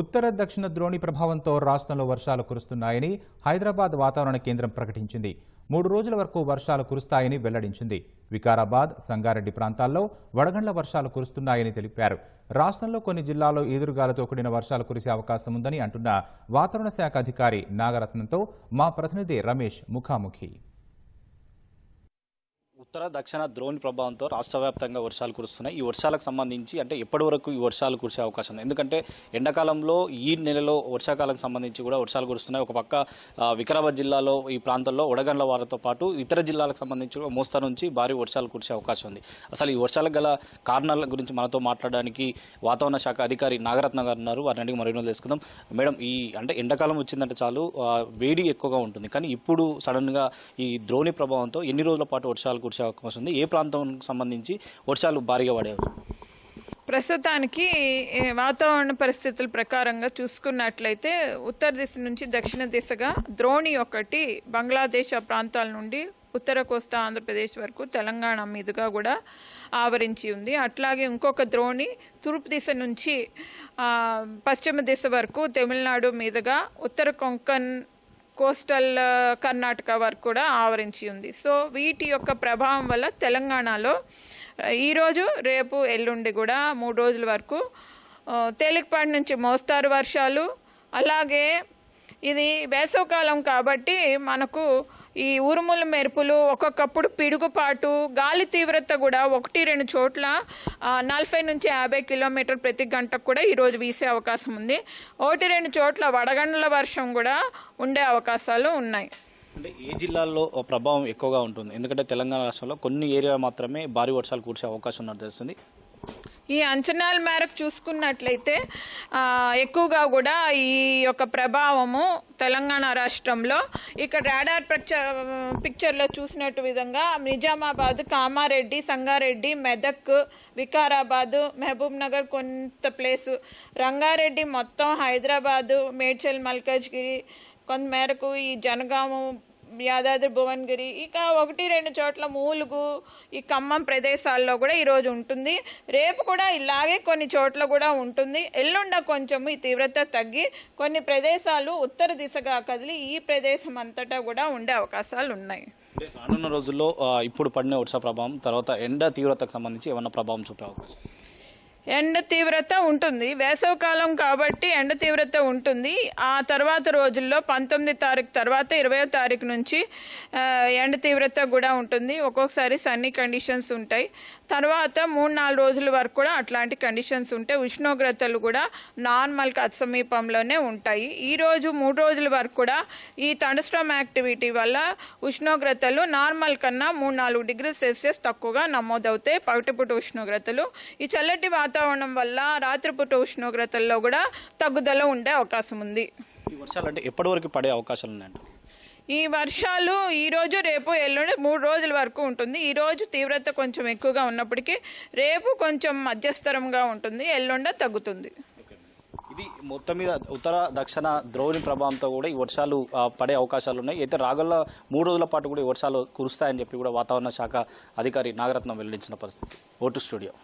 ఉత్తర దక్షిణ ద్రోణి ప్రభావంతో రాష్ట్రంలో వర్షాలు కురుస్తున్నాయని హైదరాబాద్ వాతావరణ కేంద్రం ప్రకటించింది మూడు రోజుల వరకు వర్షాలు కురుస్తాయని వెల్లడించింది వికారాబాద్ సంగారెడ్డి ప్రాంతాల్లో వడగండ్ల వర్షాలు కురుస్తున్నాయని తెలిపారు రాష్ట్రంలో కొన్ని జిల్లాల్లో ఈదురుగాలతో కూడిన వర్షాలు కురిసే అవకాశం ఉందని అంటున్న వాతావరణ శాఖ అధికారి నాగరత్నంతో మా ప్రతినిధి రమేష్ ముఖాముఖి ఉత్తర దక్షిణ ద్రోణి ప్రభావంతో రాష్ట్ర వ్యాప్తంగా వర్షాలు కురుస్తున్నాయి ఈ వర్షాలకు సంబంధించి అంటే ఎప్పటి వరకు ఈ వర్షాలు కురిసే అవకాశం ఉంది ఎందుకంటే ఎండాకాలంలో ఈ నెలలో వర్షాకాలం సంబంధించి కూడా వర్షాలు కురుస్తున్నాయి ఒక పక్క వికారాబాద్ జిల్లాలో ఈ ప్రాంతంలో ఉడగండ్ల వారితో పాటు ఇతర జిల్లాలకు సంబంధించి కూడా మోస్తరు నుంచి భారీ వర్షాలు కురిసే అవకాశం ఉంది అసలు ఈ వర్షాలకు గల కారణాల గురించి మనతో మాట్లాడడానికి వాతావరణ శాఖ అధికారి నాగరత్న గారు ఉన్నారు వారిని అడిగి మరో తెలుసుకుందాం మేడం ఈ అంటే ఎండాకాలం వచ్చిందంటే చాలు వేడి ఎక్కువగా ఉంటుంది కానీ ఇప్పుడు సడన్గా ఈ ద్రోణి ప్రభావంతో ఎన్ని రోజుల పాటు వర్షాలు కురిసే వచ్చే అవకాశం ఉంది ఏ ప్రాంతం సంబంధించి వర్షాలు భారీగా పడేవి ప్రస్తుతానికి వాతావరణ పరిస్థితుల ప్రకారంగా చూసుకున్నట్లయితే ఉత్తర దిశ నుంచి దక్షిణ దిశగా ద్రోణి ఒకటి బంగ్లాదేశ్ ప్రాంతాల నుండి ఉత్తర కోస్తా ఆంధ్రప్రదేశ్ వరకు తెలంగాణ మీదుగా కూడా ఆవరించి ఉంది అట్లాగే ఇంకొక ద్రోణి తూర్పు దిశ నుంచి పశ్చిమ దిశ వరకు తమిళనాడు మీదుగా ఉత్తర కొంకన్ కోస్టల్ కర్ణాటక వరకు కూడా ఆవరించి ఉంది సో వీటి యొక్క ప్రభావం వల్ల తెలంగాణలో ఈరోజు రేపు ఎల్లుండి కూడా మూడు రోజుల వరకు తేలికపాటి నుంచి మోస్తారు వర్షాలు అలాగే ఇది వేసవకాలం కాబట్టి మనకు ఈ ఊరుముల మెరుపులు ఒక్కొక్కప్పుడు పిడుగుపాటు గాలి తీవ్రత కూడా ఒకటి రెండు చోట్ల నలభై నుంచి యాభై కిలోమీటర్ ప్రతి గంటకు కూడా ఈరోజు వీసే అవకాశం ఉంది ఒకటి రెండు చోట్ల వడగండ్ల వర్షం కూడా ఉండే అవకాశాలు ఉన్నాయి అంటే ఏ జిల్లాల్లో ప్రభావం ఎక్కువగా ఉంటుంది ఎందుకంటే తెలంగాణ రాష్ట్రంలో కొన్ని ఏరియా మాత్రమే భారీ వర్షాలు కురిసే అవకాశం ఉన్నట్టు తెలుస్తుంది ఈ అంచనాల మేరకు చూసుకున్నట్లయితే ఎక్కువగా కూడా ఈ యొక్క ప్రభావము తెలంగాణ రాష్ట్రంలో ఇక్కడ రాడార్ పిక్చర్ పిక్చర్లో చూసినట్టు విధంగా నిజామాబాద్ కామారెడ్డి సంగారెడ్డి మెదక్ వికారాబాదు మహబూబ్ నగర్ కొంత ప్లేసు రంగారెడ్డి మొత్తం హైదరాబాదు మేడ్చల్ మల్కాజ్గిరి కొంతమేరకు ఈ జనగాము యాదాద్రి భువనగిరి ఇక ఒకటి రెండు చోట్ల మూలుగు ఈ ఖమ్మం ప్రదేశాల్లో కూడా ఈరోజు ఉంటుంది రేపు కూడా ఇలాగే కొన్ని చోట్ల కూడా ఉంటుంది ఎల్లుండ కొంచెం ఈ తీవ్రత తగ్గి కొన్ని ప్రదేశాలు ఉత్తర దిశగా కదిలి ఈ ప్రదేశం అంతటా కూడా ఉండే అవకాశాలు ఉన్నాయి రానున్న రోజుల్లో ఇప్పుడు పడిన వర్ష ప్రభావం తర్వాత ఎండ తీవ్రతకు సంబంధించి ఏమైనా ప్రభావం చూపే అవకాశం ఎండ తీవ్రత ఉంటుంది కాలం కాబట్టి ఎండ తీవ్రత ఉంటుంది ఆ తర్వాత రోజుల్లో పంతొమ్మిది తారీఖు తర్వాత ఇరవయో తారీఖు నుంచి ఎండ తీవ్రత కూడా ఉంటుంది ఒక్కొక్కసారి సన్నీ కండిషన్స్ ఉంటాయి తర్వాత మూడు నాలుగు రోజుల వరకు కూడా అట్లాంటి కండిషన్స్ ఉంటాయి ఉష్ణోగ్రతలు కూడా నార్మల్కి అత్సమీపంలోనే ఉంటాయి ఈరోజు మూడు రోజుల వరకు కూడా ఈ థండస్ట్రమ్ యాక్టివిటీ వల్ల ఉష్ణోగ్రతలు నార్మల్ కన్నా మూడు నాలుగు డిగ్రీ సెల్సియస్ తక్కువగా నమోదవుతాయి పగటిపూట ఉష్ణోగ్రతలు ఈ చల్లటి వాతావరణం వాతావరణం వల్ల రాత్రిపూట ఉష్ణోగ్రతల్లో కూడా తగ్గుదల ఉండే అవకాశం ఉంది ఈ వర్షాలు అంటే ఎప్పటి వరకు పడే అవకాశాలు ఉన్నాయండి ఈ వర్షాలు ఈరోజు రేపు ఎల్లుండి మూడు రోజుల వరకు ఉంటుంది ఈరోజు తీవ్రత కొంచెం ఎక్కువగా ఉన్నప్పటికీ రేపు కొంచెం మధ్యస్తరంగా ఉంటుంది ఎల్లుండి తగ్గుతుంది ఇది మొత్తం మీద ఉత్తర దక్షిణ ద్రోణి ప్రభావంతో కూడా ఈ వర్షాలు పడే అవకాశాలు ఉన్నాయి అయితే రాగల మూడు రోజుల పాటు కూడా ఈ వర్షాలు కురుస్తాయని చెప్పి కూడా వాతావరణ శాఖ అధికారి నాగరత్నం వెల్లడించిన పరిస్థితి ఓటు స్టూడియో